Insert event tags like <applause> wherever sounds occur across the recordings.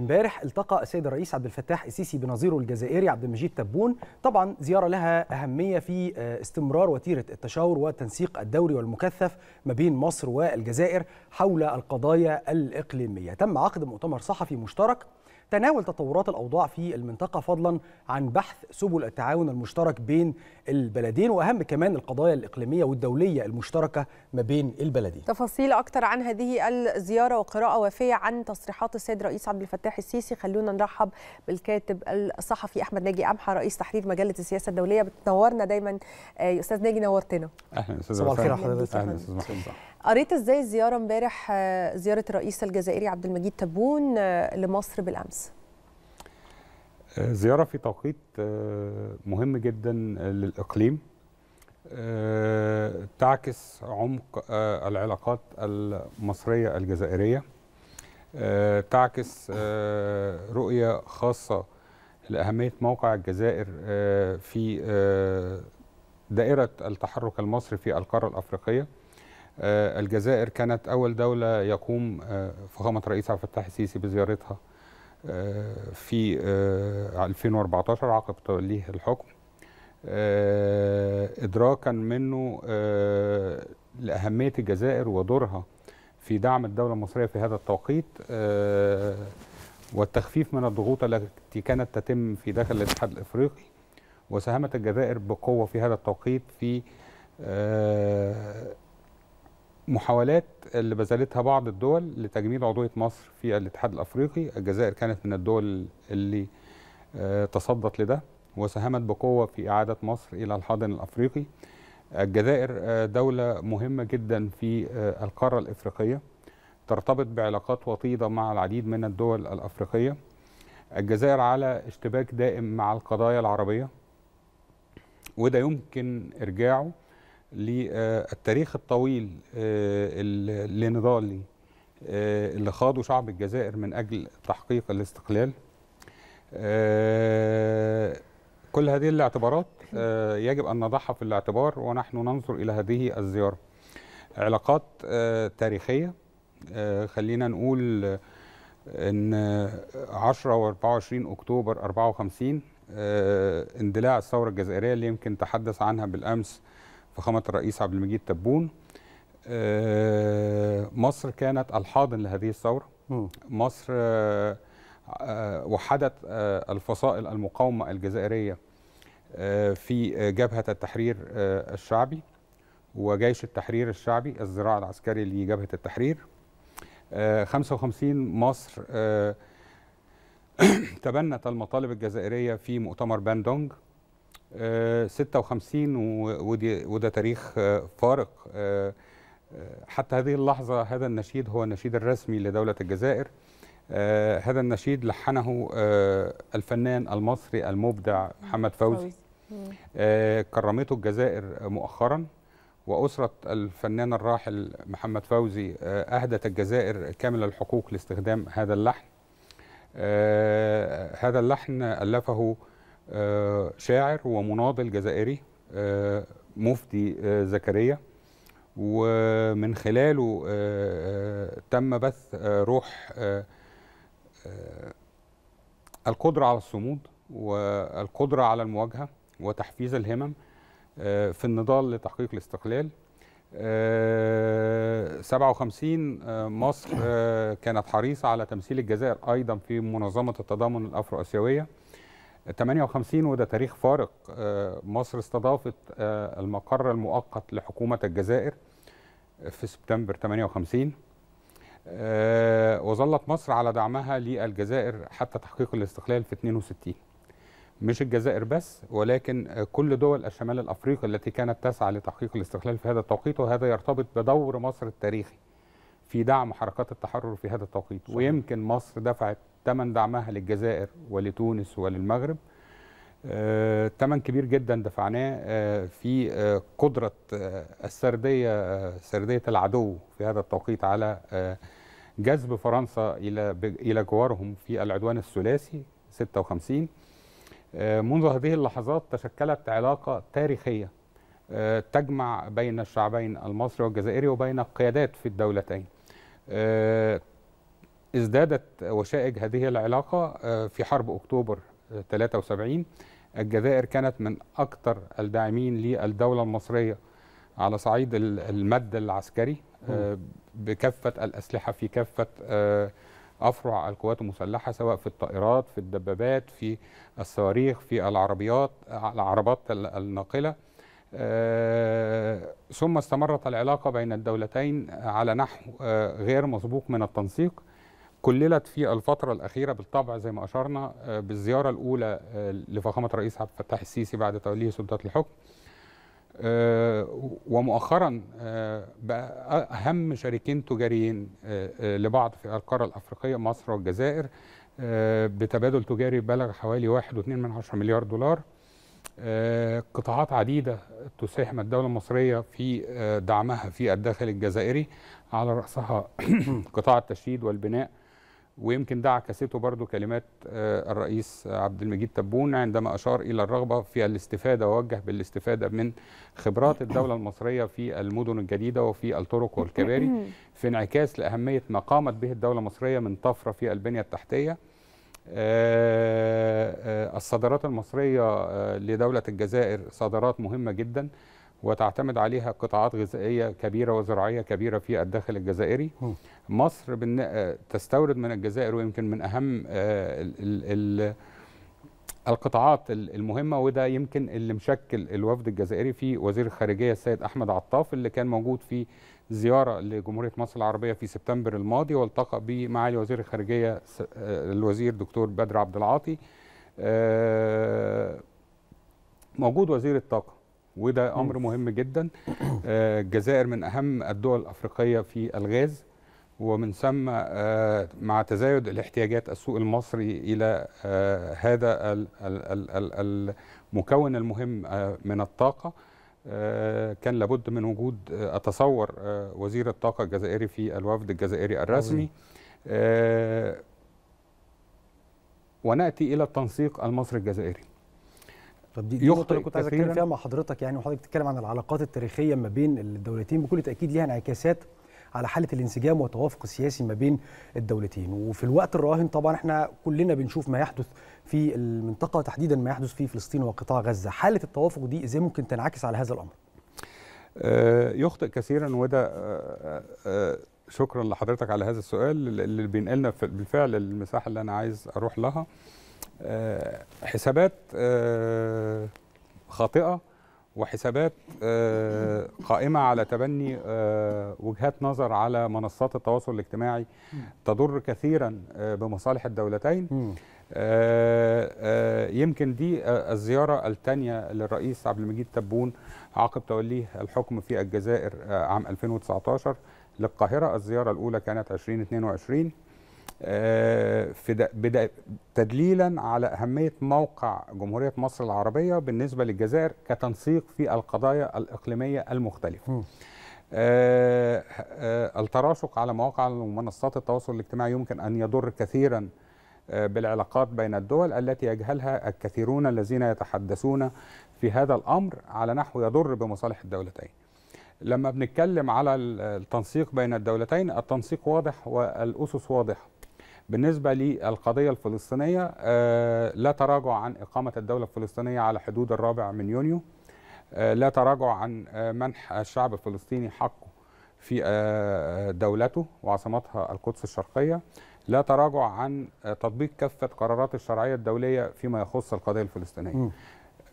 امبارح التقى السيد الرئيس عبد الفتاح السيسي بنظيره الجزائري عبد المجيد تبون طبعا زياره لها اهميه في آه، استمرار وتيره التشاور والتنسيق الدوري والمكثف ما بين مصر والجزائر حول القضايا الاقليميه تم عقد مؤتمر صحفي مشترك تناول تطورات الأوضاع في المنطقة فضلا عن بحث سبل التعاون المشترك بين البلدين وأهم كمان القضايا الإقليمية والدولية المشتركة ما بين البلدين تفاصيل اكثر عن هذه الزيارة وقراءة وافية عن تصريحات السيد رئيس عبد الفتاح السيسي خلونا نرحب بالكاتب الصحفي أحمد ناجي أمحى رئيس تحرير مجلة السياسة الدولية بتنورنا دايما آه، أستاذ ناجي نورتنا أهلا أستاذ الخير أهلا أستاذ محمد قريت ازاي الزياره امبارح آه، زياره الرئيس الجزائري عبد المجيد تبون آه، لمصر بالامس آه، زيارة في توقيت آه، مهم جدا آه، للإقليم تعكس عمق العلاقات المصرية الجزائرية تعكس رؤية خاصة لأهمية موقع الجزائر في دائرة التحرك المصري في القارة الأفريقية الجزائر كانت أول دولة يقوم فخامة رئيس عبد الفتاح السيسي بزيارتها آه، في 2014 آه، عقب توليه الحكم آه، إدراكا منه لأهمية الجزائر ودورها في دعم الدولة المصرية في هذا التوقيت والتخفيف من الضغوط التي كانت تتم في داخل الاتحاد الإفريقي وساهمت الجزائر بقوة في هذا التوقيت في محاولات اللي بذلتها بعض الدول لتجميد عضويه مصر في الاتحاد الافريقي، الجزائر كانت من الدول اللي آه، تصدت لده وساهمت بقوه في اعاده مصر الى الحاضن الافريقي. الجزائر آه، دوله مهمه جدا في آه، القاره الافريقيه ترتبط بعلاقات وطيده مع العديد من الدول الافريقيه. الجزائر على اشتباك دائم مع القضايا العربيه وده يمكن ارجاعه للتاريخ آه، الطويل آه، النضالي آه، اللي خاضه شعب الجزائر من أجل تحقيق الاستقلال كل هذه الاعتبارات يجب أن نضعها في الاعتبار ونحن ننظر إلى هذه الزيارة علاقات تاريخية خلينا نقول أن 10 و 24 أكتوبر 54 اندلاع الثورة الجزائرية اللي يمكن تحدث عنها بالأمس فخامه الرئيس عبد المجيد تبون آه، مصر كانت الحاضن لهذه الثوره مصر آه، آه، وحدت الفصائل المقاومه الجزائريه في جبهه التحرير الشعبي وجيش التحرير الشعبي الذراع العسكري لجبهه التحرير 55 مصر <clears throat> تبنت المطالب الجزائريه في مؤتمر باندونج 56 ودي وده تاريخ آه، فارق آه، آه، حتى هذه اللحظة هذا النشيد هو النشيد الرسمي لدولة الجزائر هذا النشيد لحنه الفنان المصري المبدع محمد فوزي كرمته الجزائر مؤخرا وأسرة الفنان الراحل محمد فوزي أهدت الجزائر كامل الحقوق لاستخدام هذا اللحن هذا اللحن ألفه آه، شاعر ومناضل جزائري آه، مفتي آه، زكريا ومن خلاله تم بث روح القدرة على الصمود والقدرة على المواجهة وتحفيز الهمم في النضال لتحقيق الاستقلال 57 مصر كانت حريصة على تمثيل الجزائر أيضا في منظمة التضامن الأفرو آسيوية 58 وده تاريخ فارق آه، مصر استضافت آه، المقر المؤقت لحكومة الجزائر في سبتمبر 58 آه، وظلت مصر على دعمها للجزائر حتى تحقيق الاستقلال في 62 مش الجزائر بس ولكن كل دول الشمال الافريقي التي كانت تسعى لتحقيق الاستقلال في هذا التوقيت وهذا يرتبط بدور مصر التاريخي في دعم حركات التحرر في هذا التوقيت صحيح. ويمكن مصر دفعت ثمن دعمها للجزائر ولتونس وللمغرب آه، تمن كبير جدا دفعناه آه، في آه، قدرة السردية سردية العدو في هذا التوقيت على جذب فرنسا إلى إلى جوارهم في العدوان الثلاثي 56 منذ هذه اللحظات تشكلت علاقة تاريخية تجمع بين الشعبين المصري والجزائري وبين القيادات في الدولتين ازدادت وشائج هذه العلاقة آه، في حرب أكتوبر 73 آه، الجزائر كانت من أكثر الداعمين للدولة المصرية على صعيد المد العسكري آه، بكافة الأسلحة في كافة أفرع القوات المسلحة سواء في الطائرات في الدبابات في الصواريخ في العربيات العربات الناقلة ثم استمرت العلاقة بين الدولتين على نحو غير مسبوق من التنسيق كللت في الفترة الأخيرة بالطبع زي ما أشرنا آه، بالزيارة الأولى آه، لفخامة الرئيس عبد الفتاح السيسي بعد توليه سلطات الحكم آه، ومؤخرا بقى أهم شريكين تجاريين لبعض في القارة الأفريقية مصر والجزائر بتبادل تجاري بلغ حوالي 1.2 مليار دولار قطاعات عديدة تساهم الدولة المصرية في دعمها في الداخل الجزائري على رأسها <coughs> قطاع التشييد والبناء ويمكن ده عكسته برضو كلمات آه، الرئيس عبد المجيد تبون عندما أشار إلى الرغبة في الاستفادة ووجه بالاستفادة من خبرات الدولة المصرية في المدن الجديدة وفي الطرق والكباري <laughs> في انعكاس لأهمية ما قامت به الدولة المصرية من طفرة في البنية التحتية آه، آه، الصادرات المصرية لدولة الجزائر صادرات مهمة جداً وتعتمد عليها قطاعات غذائيه كبيره وزراعيه كبيره في الداخل الجزائري مصر آه، تستورد من الجزائر ويمكن من اهم آه، القطاعات المهمه وده يمكن اللي مشكل الوفد الجزائري في وزير الخارجيه السيد احمد عطاف اللي كان موجود في زياره لجمهوريه مصر العربيه في سبتمبر الماضي والتقى بمعالي وزير الخارجيه آه، الوزير دكتور بدر عبد العاطي موجود وزير الطاقه وده امر مهم جدا الجزائر آه، من اهم الدول الافريقيه في الغاز ومن ثم آه، مع تزايد الاحتياجات السوق المصري الى آه، هذا المكون المهم من الطاقه كان لابد من وجود اتصور وزير الطاقه الجزائري في الوفد الجزائري الرسمي وناتي الى التنسيق المصري الجزائري طب دي, النقطه اللي كنت عايز اتكلم فيها مع حضرتك يعني وحضرتك بتتكلم عن العلاقات التاريخيه ما بين الدولتين بكل تاكيد ليها انعكاسات على حاله الانسجام والتوافق السياسي ما بين الدولتين وفي الوقت الراهن طبعا احنا كلنا بنشوف ما يحدث في المنطقه تحديدا ما يحدث في فلسطين وقطاع غزه حاله التوافق دي ازاي ممكن تنعكس على هذا الامر آه، يخطئ كثيرا وده آه، آه، شكرا لحضرتك على هذا السؤال اللي بينقلنا بالفعل المساحه اللي انا عايز اروح لها آه، حسابات آه، خاطئه وحسابات آه، قائمه على تبني وجهات نظر على منصات التواصل الاجتماعي تضر كثيرا بمصالح الدولتين يمكن دي الزياره الثانيه للرئيس عبد المجيد تبون عقب توليه الحكم في الجزائر عام 2019 للقاهره الزياره الاولى كانت 2022 آه، في تدليلا على أهمية موقع جمهورية مصر العربية بالنسبة للجزائر كتنسيق في القضايا الإقليمية المختلفة آه، آه، التراشق على مواقع ومنصات التواصل الاجتماعي يمكن أن يضر كثيرا بالعلاقات بين الدول التي يجهلها الكثيرون الذين يتحدثون في هذا الأمر على نحو يضر بمصالح الدولتين لما بنتكلم على التنسيق بين الدولتين التنسيق واضح والأسس واضحة بالنسبة للقضية الفلسطينية آه، لا تراجع عن إقامة الدولة الفلسطينية على حدود الرابع من يونيو آه، لا تراجع عن آه، منح الشعب الفلسطيني حقه في دولته وعاصمتها القدس الشرقية لا تراجع عن تطبيق كافة قرارات الشرعية الدولية فيما يخص القضية الفلسطينية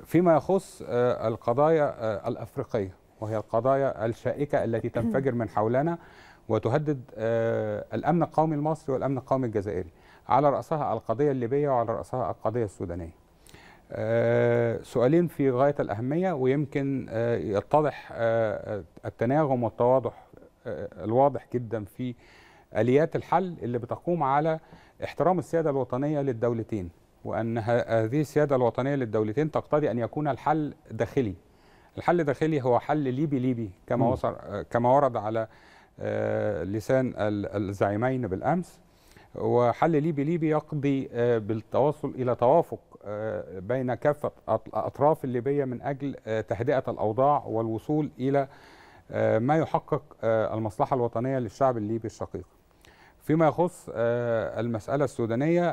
فيما يخص القضايا الأفريقية وهي القضايا الشائكة التي تنفجر من حولنا وتهدد آه، الامن القومي المصري والامن القومي الجزائري على راسها القضيه الليبيه وعلى راسها القضيه السودانيه آه، سؤالين في غايه الاهميه ويمكن آه، يتضح التناغم والتواضح الواضح جدا في اليات الحل اللي بتقوم على احترام السياده الوطنيه للدولتين وان هذه السياده الوطنيه للدولتين تقتضي ان يكون الحل داخلي الحل الداخلي هو حل ليبي ليبي كما وصل كما ورد على آه، لسان الزعيمين بالأمس وحل ليبي ليبي يقضي آه، بالتوصل إلى توافق آه، بين كافة الأطراف الليبية من أجل تهدئة الأوضاع والوصول إلى ما يحقق المصلحة الوطنية للشعب الليبي الشقيق فيما يخص المسألة السودانية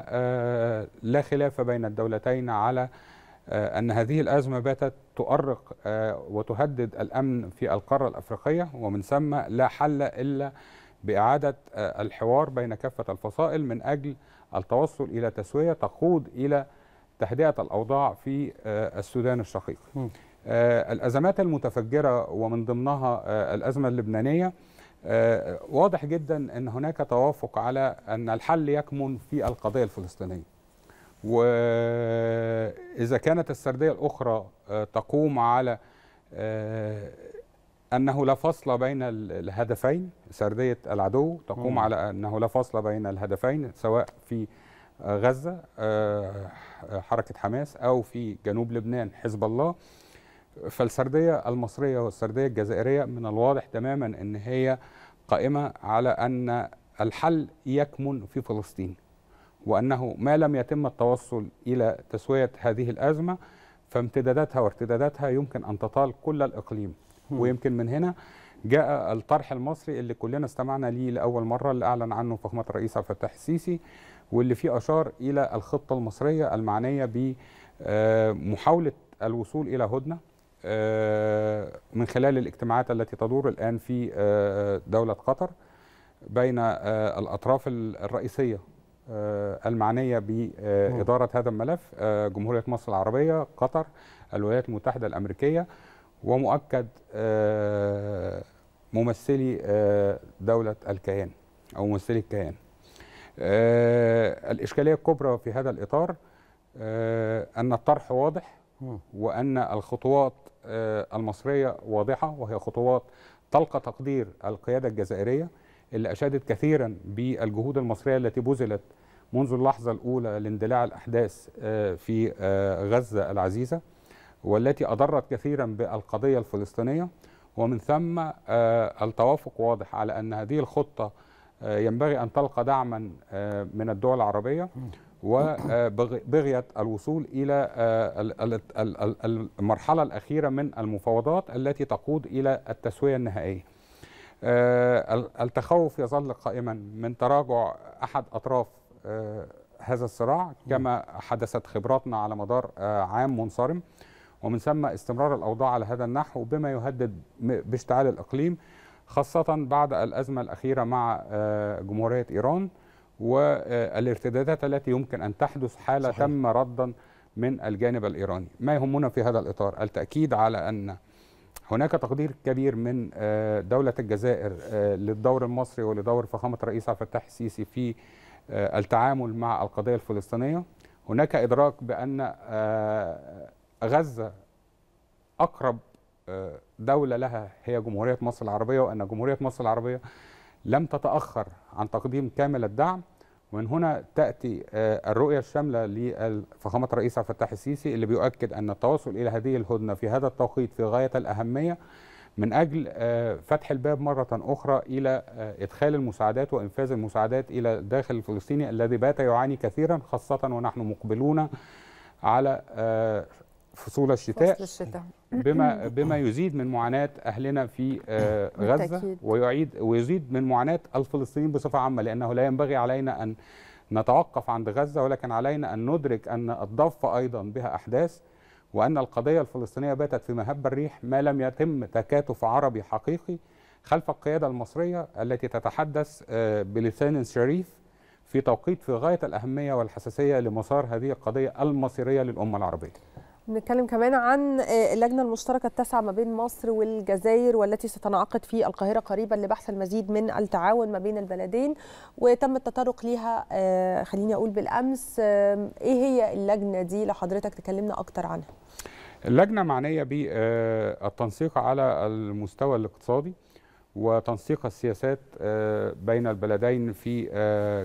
لا خلاف بين الدولتين على آه، أن هذه الأزمة باتت تؤرق آه، وتهدد الأمن في القارة الأفريقية ومن ثم لا حل إلا بإعادة آه، الحوار بين كافة الفصائل من أجل التوصل إلى تسوية تقود إلى تهدئة الأوضاع في السودان الشقيق الأزمات المتفجرة ومن ضمنها الأزمة اللبنانية واضح جدا أن هناك توافق على أن الحل يكمن في القضية الفلسطينية وإذا كانت السردية الأخرى آه، تقوم على آه، أنه لا فصل بين الهدفين سردية العدو تقوم على أنه لا فصل بين الهدفين سواء في آه، غزة حركة حماس أو في جنوب لبنان حزب الله فالسردية المصرية والسردية الجزائرية من الواضح تماما أن هي قائمة على أن الحل يكمن في فلسطين وأنه ما لم يتم التوصل إلى تسوية هذه الأزمة فامتداداتها وارتداداتها يمكن أن تطال كل الإقليم ويمكن من هنا جاء الطرح المصري اللي كلنا استمعنا ليه لأول مرة اللي أعلن عنه فخامة الرئيس عبد الفتاح السيسي واللي فيه أشار إلى الخطة المصرية المعنية بمحاولة آه، الوصول إلى هدنة آه، من خلال الاجتماعات التي تدور الآن في آه، دولة قطر بين الأطراف الرئيسية آه، المعنيه باداره هذا الملف آه، جمهوريه مصر العربيه قطر الولايات المتحده الامريكيه ومؤكد آه، ممثلي دوله الكيان او ممثلي الكيان الاشكاليه الكبرى في هذا الاطار ان الطرح واضح وان الخطوات المصريه واضحه وهي خطوات تلقى تقدير القياده الجزائريه اللي اشادت كثيرا بالجهود المصريه التي بذلت منذ اللحظة الأولى لاندلاع الأحداث آه، في آه، غزة العزيزة والتي أضرت كثيرا بالقضية الفلسطينية ومن ثم آه، التوافق واضح على أن هذه الخطة ينبغي أن تلقى دعما من الدول العربية وبغية الوصول إلى المرحلة الأخيرة من المفاوضات التي تقود إلى التسوية النهائية التخوف يظل قائما من تراجع أحد أطراف آه، هذا الصراع كما حدثت خبراتنا على مدار آه، عام منصرم ومن ثم استمرار الأوضاع على هذا النحو بما يهدد باشتعال الإقليم خاصة بعد الأزمة الأخيرة مع آه، جمهورية إيران والارتدادات التي يمكن أن تحدث حالة صحيح. تم ردا من الجانب الإيراني ما يهمنا في هذا الإطار التأكيد على أن هناك تقدير كبير من دولة الجزائر للدور المصري ولدور فخامة الرئيس عبد الفتاح السيسي في آه، التعامل مع القضية الفلسطينية هناك إدراك بأن آه، غزة أقرب آه، دولة لها هي جمهورية مصر العربية وأن جمهورية مصر العربية لم تتأخر عن تقديم كامل الدعم ومن هنا تأتي الرؤية الشاملة لفخامة الرئيس عبد الفتاح السيسي اللي بيؤكد أن التوصل إلى هذه الهدنة في هذا التوقيت في غاية الأهمية من أجل آه، فتح الباب مرة أخرى إلى آه، إدخال المساعدات وإنفاذ المساعدات إلى الداخل الفلسطيني الذي بات يعاني كثيرا خاصة ونحن مقبلون على آه، فصول الشتاء, فصل الشتاء. بما بما يزيد من معاناه اهلنا في غزه ويعيد ويزيد من معاناه الفلسطينيين بصفه عامه لانه لا ينبغي علينا ان نتوقف عند غزه ولكن علينا ان ندرك ان الضفه ايضا بها احداث وأن القضية الفلسطينية باتت في مهب الريح ما لم يتم تكاتف عربي حقيقي خلف القيادة المصرية التي تتحدث آه، بلسان شريف في توقيت في غاية الأهمية والحساسية لمسار هذه القضية المصيرية للأمة العربية نتكلم كمان عن آه، اللجنة المشتركة التاسعة ما بين مصر والجزائر والتي ستنعقد في القاهرة قريبا لبحث المزيد من التعاون ما بين البلدين وتم التطرق ليها آه، خليني أقول بالأمس إيه هي اللجنة دي لو حضرتك تكلمنا أكتر عنها اللجنة معنية بالتنسيق آه، على المستوى الاقتصادي وتنسيق السياسات بين البلدين في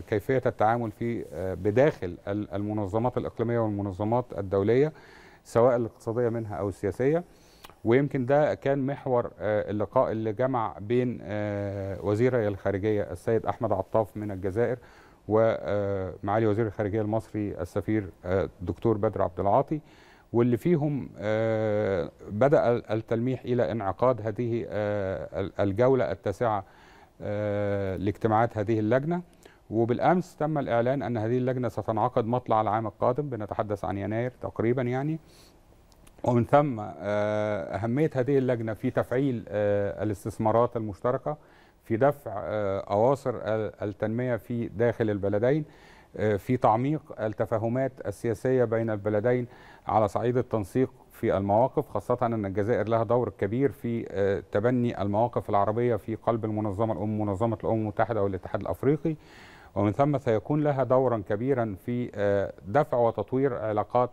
كيفية التعامل في بداخل المنظمات الإقليمية والمنظمات الدولية سواء الاقتصاديه منها او السياسيه ويمكن ده كان محور آه، اللقاء اللي جمع بين آه، وزير الخارجيه السيد احمد عطاف من الجزائر ومعالي آه، وزير الخارجيه المصري السفير الدكتور بدر عبد العاطي واللي فيهم بدا التلميح الى انعقاد هذه الجوله التاسعه لاجتماعات هذه اللجنه وبالامس تم الاعلان ان هذه اللجنه ستنعقد مطلع العام القادم بنتحدث عن يناير تقريبا يعني ومن ثم آه، اهميه هذه اللجنه في تفعيل آه، الاستثمارات المشتركه في دفع آه، اواصر التنميه في داخل البلدين في تعميق التفاهمات السياسيه بين البلدين على صعيد التنسيق في المواقف خاصة أن الجزائر لها دور كبير في تبني المواقف العربية في قلب المنظمة الأم منظمة الأمم المتحدة والاتحاد الأفريقي ومن ثم سيكون لها دورا كبيرا في آه، دفع وتطوير علاقات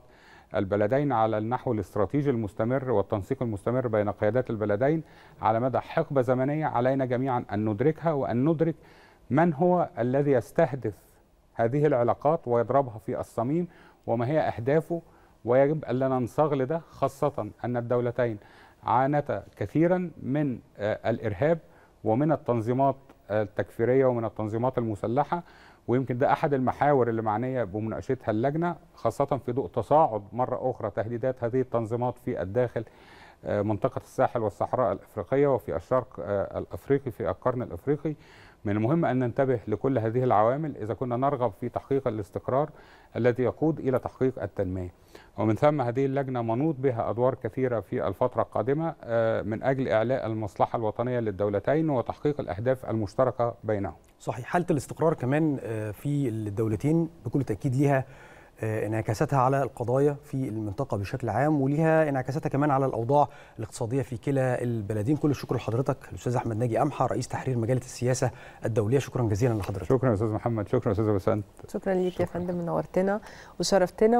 البلدين على النحو الاستراتيجي المستمر والتنسيق المستمر بين قيادات البلدين على مدى حقبة زمنية علينا جميعا أن ندركها وأن ندرك من هو الذي يستهدف هذه العلاقات ويضربها في الصميم وما هي أهدافه ويجب أن لا ننصغ لده خاصة أن الدولتين عانتا كثيرا من آه، الإرهاب ومن التنظيمات التكفيريه ومن التنظيمات المسلحه ويمكن ده احد المحاور اللي معنيه بمناقشتها اللجنه خاصه في ضوء تصاعد مره اخرى تهديدات هذه التنظيمات في الداخل آه، منطقه الساحل والصحراء الافريقيه وفي الشرق آه، الافريقي في القرن الافريقي من المهم أن ننتبه لكل هذه العوامل إذا كنا نرغب في تحقيق الاستقرار الذي يقود إلى تحقيق التنمية ومن ثم هذه اللجنة منوط بها أدوار كثيرة في الفترة القادمة آه، من أجل إعلاء المصلحة الوطنية للدولتين وتحقيق الأهداف المشتركة بينهم صحيح حالة الاستقرار كمان آه، في الدولتين بكل تأكيد ليها آه، انعكاساتها على القضايا في المنطقه بشكل عام وليها انعكاساتها كمان على الاوضاع الاقتصاديه في كلا البلدين كل الشكر لحضرتك الاستاذ احمد ناجي امحى رئيس تحرير مجله السياسه الدوليه شكرا جزيلا لحضرتك شكرا استاذ محمد شكرا استاذ بسنت شكرا ليك يا فندم نورتنا وشرفتنا